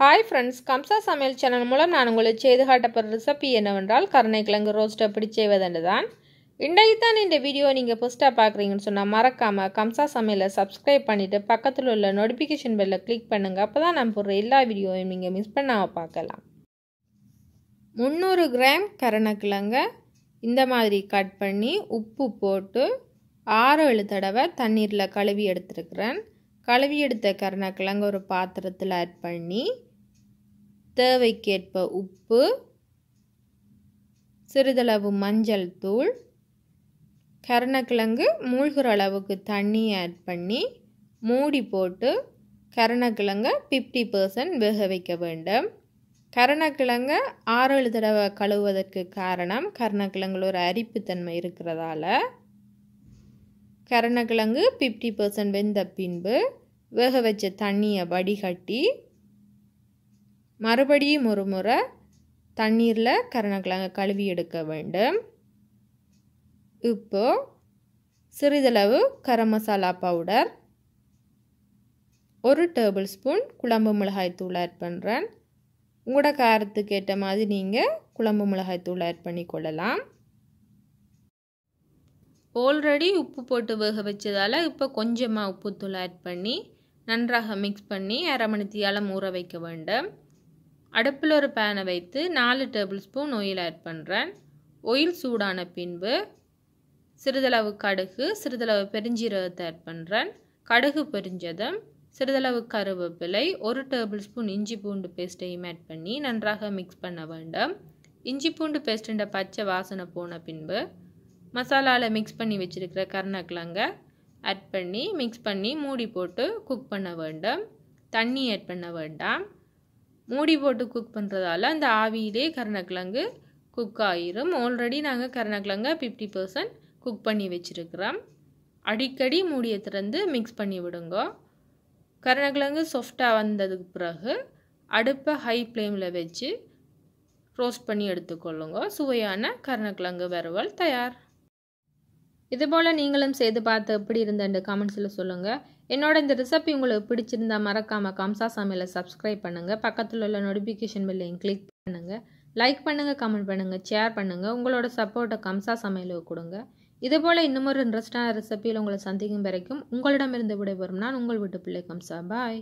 hi friends கம்சா சமையல் channel மூலம் நான் உங்களுக்கு செய்து காட்டப்படுற ரெசிபி என்னவென்றால் கருணைக்கிழங்கு ரோஸ்ட் எப்படி செய்வதென்று தான் இன்றைக்கு தான் இந்த வீடியோ நீங்கள் ஃபஸ்ட்டாக பார்க்குறீங்கன்னு சொன்னால் மறக்காமல் கம்சா சமையலை சப்ஸ்கிரைப் பண்ணிவிட்டு பக்கத்தில் உள்ள நோட்டிஃபிகேஷன் பெல்ல கிளிக் பண்ணுங்கள் அப்போ தான் நான் போடுற எல்லா வீடியோவையும் நீங்கள் மிஸ் பண்ணாமல் பார்க்கலாம் முந்நூறு கிராம் கருணைக்கிழங்கை இந்த மாதிரி கட் பண்ணி உப்பு போட்டு ஆறு ஏழு தடவை தண்ணீரில் கழுவி எடுத்துருக்கிறேன் கழுவி எடுத்த கருணக்கிழங்கு ஒரு பாத்திரத்தில் ஆட் பண்ணி தேவைக்கேற்ப உப்பு சிறிதளவு மஞ்சள் தூள் கருணக்கிழங்கு மூழ்கிற அளவுக்கு தண்ணி ஆட் பண்ணி மூடி போட்டு கருணக்கிழங்கை ஃபிஃப்டி பர்சன்ட் வேக வைக்க வேண்டும் கருணக்கிழங்கை ஆறு தடவை கழுவுவதற்கு காரணம் கருணக்கிழங்குல ஒரு அரிப்புத்தன்மை இருக்கிறதால கரணக்கிழங்கு ஃபிஃப்டி பர்சன்ட் வெந்த பின்பு வேக வச்ச தண்ணியை வடிகட்டி மறுபடியும் ஒரு முறை தண்ணீரில் கரணக்கிழங்கு கழுவி எடுக்க வேண்டும் இப்போ சிறிதளவு கரம் மசாலா பவுடர் ஒரு டேபிள் ஸ்பூன் குழம்பு மிளகாய் தூள் ஆட் பண்ணுறேன் உங்களோட காரத்துக்கு ஏற்ற மாதிரி நீங்கள் குழம்பு மிளகாய் தூள் ஆட் பண்ணி கொள்ளலாம் ஆல்ரெடி உப்பு போட்டு வேக வச்சதால் இப்போ கொஞ்சமாக உப்புத்தூள் ஆட் பண்ணி நன்றாக மிக்ஸ் பண்ணி அரை மணி ஊற வைக்க வேண்டும் அடுப்பில் ஒரு பேனை வைத்து நாலு டேபிள் ஸ்பூன் ஒயில் ஆட் பண்ணுறேன் ஒயில் சூடான பின்பு சிறிதளவு கடுகு சிறிதளவு பெருஞ்சீரகத்தை ஆட் பண்ணுறேன் கடுகு பெரிஞ்சதும் சிறிதளவு கருவேப்பிலை ஒரு டேபிள் ஸ்பூன் இஞ்சி பூண்டு பேஸ்ட்டையும் ஆட் பண்ணி நன்றாக மிக்ஸ் பண்ண வேண்டும் இஞ்சி பூண்டு பேஸ்ட்டுன்ற பச்சை வாசனை போன பின்பு மசாலாவில் மிக்ஸ் பண்ணி வச்சுருக்கிற கருணக்கிழங்கை ஆட் பண்ணி மிக்ஸ் பண்ணி மூடி போட்டு குக் பண்ண வேண்டும் தண்ணி ஆட் பண்ண வேண்டாம் மூடி போட்டு குக் பண்ணுறதால அந்த ஆவியிலே கருணக்கிழங்கு குக் ஆகிரும் ஆல்ரெடி நாங்கள் கருணக்கிழங்கை ஃபிஃப்டி பர்சன்ட் குக் பண்ணி வச்சுருக்கிறோம் அடிக்கடி மூடியை திறந்து மிக்ஸ் பண்ணி விடுங்க கருணக்கிழங்கு சாஃப்டாக வந்ததுக்கு பிறகு அடுப்பை ஹை ஃப்ளேமில் வச்சு ரோஸ்ட் பண்ணி எடுத்துக்கொள்ளுங்க சுவையான கருணக்கிழங்கு வறுவல் தயார் இதுபோல் நீங்களும் செய்து பார்த்து எப்படி இருந்தேன் கமெண்ட்ஸில் சொல்லுங்கள் என்னோட இந்த ரெசிபி உங்களுக்கு பிடிச்சிருந்தா மறக்காமல் கம்சா சமையலை சப்ஸ்கிரைப் பண்ணுங்கள் பக்கத்தில் உள்ள நோட்டிஃபிகேஷன் பில்லையும் கிளிக் பண்ணுங்கள் லைக் பண்ணுங்கள் கமெண்ட் பண்ணுங்கள் ஷேர் பண்ணுங்கள் உங்களோட சப்போர்ட்டை கம்சா சமையலுக்கு கொடுங்க இதுபோல் இன்னமொரு இன்ட்ரெஸ்டான ரெசிபியில் உங்களை சந்திக்கும் வரைக்கும் உங்களிடமிருந்து விடைபெறும் நான் உங்கள் வீட்டு பிள்ளை கம்சா பாய்